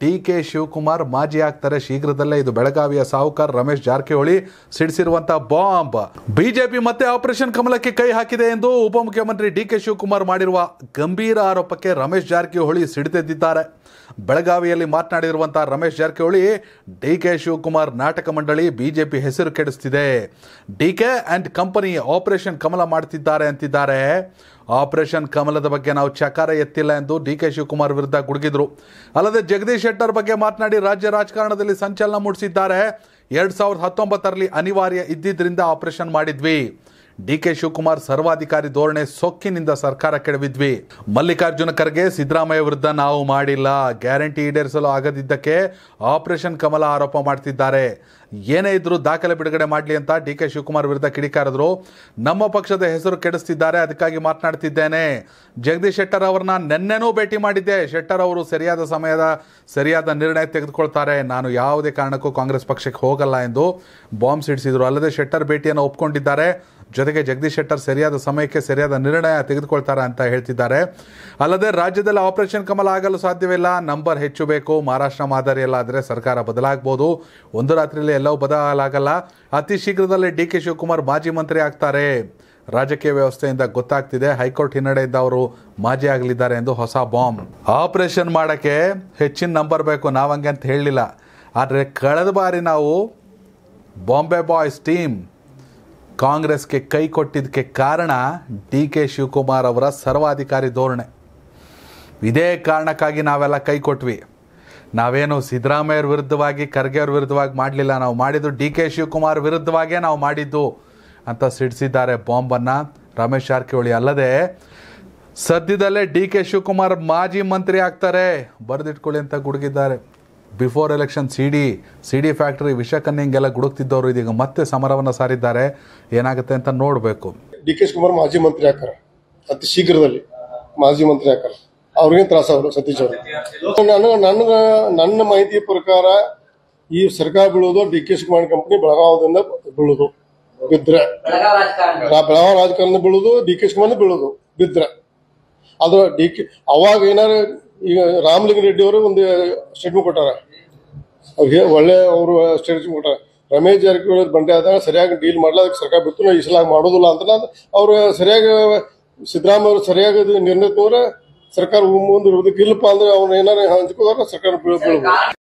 D K Shivakumar ಮಾಜಿ ಆಗ್ತಾರೆ ಶೀಘ್ರದಲ್ಲೇ ಇದು ಬೆಳಗಾವಿಯ ಸಾಹುಕಾರ್ ರಮೇಶ್ ಜಾರಕಿಹೊಳಿ ಸಿಡಿಸಿರುವಂತಹ ಬಾಂಬ್ ಬಿಜೆಪಿ ಮತ್ತೆ ಆಪರೇಷನ್ ಕಮಲಕ್ಕೆ ಕೈ ಹಾಕಿದೆ ಎಂದು ಉಪಮುಖ್ಯಮಂತ್ರಿ ಡಿ ಕೆ ಶಿವಕುಮಾರ್ ಮಾಡಿರುವ ಗಂಭೀರ ಆರೋಪಕ್ಕೆ ರಮೇಶ್ ಜಾರಕಿಹೊಳಿ ಸಿಡಿತೆದ್ದಿದ್ದಾರೆ ಬೆಳಗಾವಿಯಲ್ಲಿ ಮಾತನಾಡಿರುವಂತಹ ರಮೇಶ್ ಜಾರಕಿಹೊಳಿ ಡಿ ಕೆ ಶಿವಕುಮಾರ್ ನಾಟಕ ಮಂಡಳಿ ಬಿಜೆಪಿ ಹೆಸರು ಕೆಡಿಸ್ತಿದೆ D K and company operation Kamala ಮಾಡುತ್ತಿದ್ದಾರೆ ಅಂತಿದ್ದಾರೆ ಆಪರೇಷನ್ ಕಮಲದ ಬಗ್ಗೆ ನಾವು ಚಕಾರ ಎತ್ತಿಲ್ಲ ಎಂದು ಡಿ ಕೆ ಶಿವಕುಮಾರ್ ವಿರುದ್ಧ ಗುಡುಗಿದ್ರು ಅಲ್ಲದೆ ಜಗದೀಶ್ ಶೆಟ್ಟರ್ ಬಗ್ಗೆ ಮಾತನಾಡಿ ರಾಜ್ಯ ರಾಜಕಾರಣದಲ್ಲಿ ಸಂಚಲನ ಮೂಡಿಸಿದ್ದಾರೆ ಎರಡ್ ಸಾವಿರದ ಹತ್ತೊಂಬತ್ತರಲ್ಲಿ ಅನಿವಾರ್ಯ ಇದ್ದಿದ್ದರಿಂದ ಆಪರೇಷನ್ ಮಾಡಿದ್ವಿ ಡಿಕೆ ಶಿವಕುಮಾರ್ ಸರ್ವಾಧಿಕಾರಿ ಧೋರಣೆ ಸೊಕ್ಕಿನಿಂದ ಸರ್ಕಾರ ಕೆಡವಿದ್ವಿ ಮಲ್ಲಿಕಾರ್ಜುನ ಖರ್ಗೆ ಸಿದ್ದರಾಮಯ್ಯ ವಿರುದ್ಧ ನಾವು ಮಾಡಿಲ್ಲ ಗ್ಯಾರಂಟಿ ಈಡೇರಿಸಲು ಆಗದಿದ್ದಕ್ಕೆ ಆಪರೇಷನ್ ಕಮಲ ಆರೋಪ ಮಾಡ್ತಿದ್ದಾರೆ ಏನೇ ಇದ್ರೂ ದಾಖಲೆ ಬಿಡುಗಡೆ ಮಾಡಲಿ ಅಂತ ಡಿ ಕೆ ಶಿವಕುಮಾರ್ ವಿರುದ್ಧ ಕಿಡಿಕಾರದ್ರು ನಮ್ಮ ಪಕ್ಷದ ಹೆಸರು ಕೆಡಿಸ್ತಿದ್ದಾರೆ ಅದಕ್ಕಾಗಿ ಮಾತನಾಡ್ತಿದ್ದೇನೆ ಜಗದೀಶ್ ಶೆಟ್ಟರ್ ಅವರನ್ನ ನೆನ್ನೆನೂ ಭೇಟಿ ಮಾಡಿದ್ದೆ ಶೆಟ್ಟರ್ ಅವರು ಸರಿಯಾದ ಸಮಯದ ಸರಿಯಾದ ನಿರ್ಣಯ ತೆಗೆದುಕೊಳ್ತಾರೆ ನಾನು ಯಾವುದೇ ಕಾರಣಕ್ಕೂ ಕಾಂಗ್ರೆಸ್ ಪಕ್ಷಕ್ಕೆ ಹೋಗಲ್ಲ ಎಂದು ಬಾಂಬ್ ಸಿಡಿಸಿದರು ಅಲ್ಲದೆ ಶೆಟ್ಟರ್ ಭೇಟಿಯನ್ನು ಒಪ್ಕೊಂಡಿದ್ದಾರೆ ಜೊತೆಗೆ ಜಗದೀಶ್ ಶೆಟ್ಟರ್ ಸರಿಯಾದ ಸಮಯಕ್ಕೆ ಸರಿಯಾದ ನಿರ್ಣಯ ತೆಗೆದುಕೊಳ್ತಾರೆ ಅಂತ ಹೇಳ್ತಿದ್ದಾರೆ ಅಲ್ಲದೆ ರಾಜ್ಯದಲ್ಲಿ ಆಪರೇಷನ್ ಕಮಲ ಆಗಲು ಸಾಧ್ಯವಿಲ್ಲ ನಂಬರ್ ಹೆಚ್ಚು ಬೇಕು ಮಹಾರಾಷ್ಟ್ರ ಮಾದರಿಯಲ್ಲಾದರೆ ಸರ್ಕಾರ ಬದಲಾಗಬಹುದು ಒಂದು ರಾತ್ರಿಯಲ್ಲಿ ಎಲ್ಲವೂ ಬದಲಾಗಲ್ಲ ಅತಿ ಶೀಘ್ರದಲ್ಲೇ ಡಿ ಕೆ ಶಿವಕುಮಾರ್ ಮಾಜಿ ಮಂತ್ರಿ ಆಗ್ತಾರೆ ರಾಜಕೀಯ ವ್ಯವಸ್ಥೆಯಿಂದ ಗೊತ್ತಾಗ್ತಿದೆ ಹೈಕೋರ್ಟ್ ಹಿನ್ನಡೆಯಿಂದ ಅವರು ಮಾಜಿ ಆಗಲಿದ್ದಾರೆ ಎಂದು ಹೊಸ ಬಾಂಬ್ ಆಪರೇಷನ್ ಮಾಡೋಕ್ಕೆ ಹೆಚ್ಚಿನ ನಂಬರ್ ಬೇಕು ನಾವಂಗೆ ಅಂತ ಹೇಳಲಿಲ್ಲ ಆದರೆ ಕಳೆದ ಬಾರಿ ನಾವು ಬಾಂಬೆ ಬಾಯ್ಸ್ ಟೀಮ್ ಕಾಂಗ್ರೆಸ್ಗೆ ಕೈ ಕೊಟ್ಟಿದ್ದಕ್ಕೆ ಕಾರಣ ಡಿ ಕೆ ಶಿವಕುಮಾರ್ ಅವರ ಸರ್ವಾಧಿಕಾರಿ ಧೋರಣೆ ಇದೇ ಕಾರಣಕ್ಕಾಗಿ ನಾವೆಲ್ಲ ಕೈ ಕೊಟ್ವಿ ನಾವೇನು ಸಿದ್ದರಾಮಯ್ಯವ್ರ ವಿರುದ್ಧವಾಗಿ ಖರ್ಗೆ ಅವ್ರ ವಿರುದ್ಧವಾಗಿ ಮಾಡಲಿಲ್ಲ ನಾವು ಮಾಡಿದ್ದು ಡಿ ಕೆ ಶಿವಕುಮಾರ್ ವಿರುದ್ಧವಾಗೇ ನಾವು ಮಾಡಿದ್ದು ಅಂತ ಸಿಡಿಸಿದ್ದಾರೆ ಬಾಂಬನ್ನು ರಮೇಶ್ ಜಾರಕಿಹೊಳಿ ಅಲ್ಲದೆ ಸದ್ಯದಲ್ಲೇ ಡಿ ಕೆ ಶಿವಕುಮಾರ್ ಮಾಜಿ ಮಂತ್ರಿ ಆಗ್ತಾರೆ ಬರೆದಿಟ್ಕೊಳ್ಳಿ ಅಂತ ಗುಡುಗಿದ್ದಾರೆ before election C D C D factory ಕನ್ನಿಂಗೆಲ್ಲ ಗುಡುಕ್ತಿದ್ದವರು ಇದೀಗ ಮತ್ತೆ ಸಮರವನ್ನು ಸಾರಿದ್ದಾರೆ ಏನಾಗುತ್ತೆ ಅಂತ ನೋಡಬೇಕು ಡಿ ಕೆ ಶಿವಕುಮಾರ್ ಮಾಜಿ ಮಂತ್ರಿ ಹಾಕಾರ ಅತಿ ಶೀಘ್ರದಲ್ಲಿ ಮಾಜಿ ಮಂತ್ರಿ ಹಾಕಾರ ಅವ್ರಿಗೇನು ತ್ರಾಸ ಅವರು ಸತೀಶ್ ಅವರು ನನ್ನ ನನ್ನ ನನ್ನ ಮಾಹಿತಿ ಪ್ರಕಾರ ಈ ಸರ್ಕಾರ ಬೀಳೋದು ಡಿ ಕೆ ಶಿವಕುಮಾರ್ ಕಂಪ್ನಿ ಬೆಳಗಾವದಿಂದ ಬೀಳೋದು ಬಿದ್ರೆ ಬೆಳಗಾವಿ ರಾಜಕಾರಣ ಬೀಳೋದು ಡಿ ಕೆ ಶಿವಕುಮಾರ್ ಬೀಳೋದು ಬಿದ್ರೆ ಅದು ಡಿ ಕೆ ಅವಾಗ ಏನಾರು ಈಗ ರಾಮಲಿಂಗ ರೆಡ್ಡಿ ಅವರು ಒಂದು ಸ್ಟೇಟ್ಮೆಂಟ್ ಕೊಟ್ಟಾರ ಅವ್ರಿಗೆ ಒಳ್ಳೆ ಅವರು ಸ್ಟೇಟ್ಮೆಂಟ್ ಕೊಟ್ಟಾರ ರಮೇಶ್ ಜಾರಕಿಹೊಳಿ ಬಂಡೆ ಆದಾಗ ಸರಿಯಾಗಿ ಡೀಲ್ ಮಾಡಲ್ಲ ಅದಕ್ಕೆ ಸರ್ಕಾರ ಬಿತ್ತು ಈ ಮಾಡೋದಿಲ್ಲ ಅಂತ ಅವ್ರು ಸರಿಯಾಗಿ ಸಿದ್ದರಾಮಯ್ಯ ಅವರು ಸರಿಯಾಗಿ ನಿರ್ಣಯ ತೋರ ಸರ್ಕಾರ ಮುಂದಿರುವುದಕ್ಕೆ ಇಲ್ಲಪ್ಪ ಅಂದ್ರೆ ಅವ್ರು ಏನಾರು ಹಂಚ್ಕೋದ್ರೆ ಸರ್ಕಾರ ಬೀಳ್ಬೋದು